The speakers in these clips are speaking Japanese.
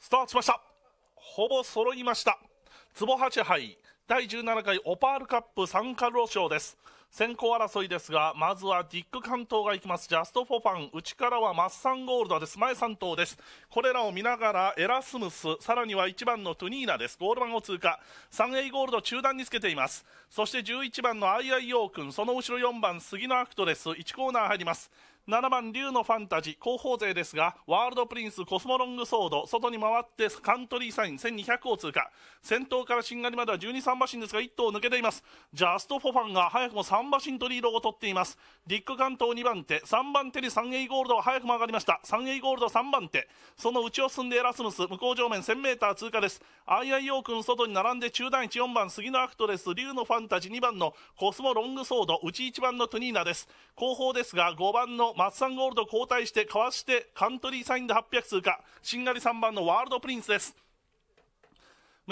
スタートしましたほぼ揃いました坪八杯第17回オパールカップサンカルロ賞です先行争いですがまずはディック関東がいきますジャスト・フォファン内からはマッサンゴールドです前3頭ですこれらを見ながらエラスムスさらには1番のトゥニーナですゴール板を通過 3A ゴールド中段につけていますそして11番のアイアイヨー君その後ろ4番杉野アクトレス1コーナー入ります7番竜のファンタジー後方勢ですがワールドプリンスコスモロングソード外に回ってカントリーサイン1200を通過先頭からしんがりまでは12三馬身ですが1頭抜けていますジャストフォファンが早くも3馬身とリードを取っていますディック関東2番手3番手に 3A ゴールドは早くも上がりました 3A ゴールド3番手その内を進んでエラスムス向こう上面 1000m 通過です i ー o 君外に並んで中段14番杉のアクトレス竜のファンタジー2番のコスモロングソード内1番のトゥニーナです後方ですが5番のマッサンゴールド交代してかわしてカントリーサインで800通過しんがり3番のワールドプリンスです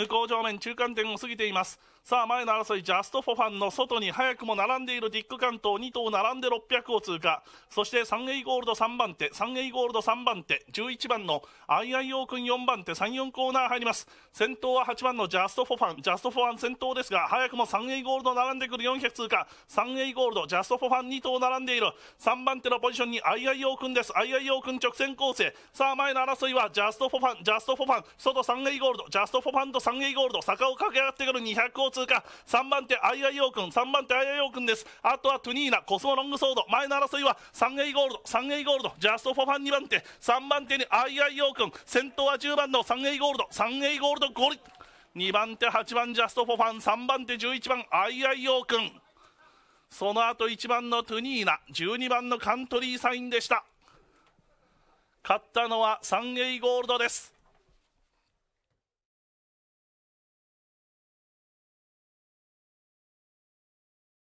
向正面中間点を過ぎていますさあ前の争いジャストフォファンの外に早くも並んでいるディック関東2頭並んで600を通過そしてサンエイゴールド3番手サンエイゴールド3番手11番の IIO 君4番手34コーナー入ります先頭は8番のジャストフォファンジャストフォファン先頭ですが早くもサンエイゴールド並んでくる400通過サンエイゴールドジャストフォファン2頭並んでいる3番手のポジションに IIO 君です IIO 君直線構成さあ前の争いはジャストフォファンジャストフォファン外サンエイゴールドジャストフォファンとサンエイゴールド坂を駆け上がってくる200を通過3番手アイアイオー君3番手アイアイオー君ですあとはトゥニーナコスモロングソード前の争いはサンエイゴールドサンエイゴールドジャストフォファン2番手3番手にアイアイオー君先頭は10番のサンエイゴールドサンエイゴールド5リ2番手8番ジャストフォファン3番手11番アイアイオー君その後1番のトゥニーナ12番のカントリーサインでした勝ったのはサンエイゴールドです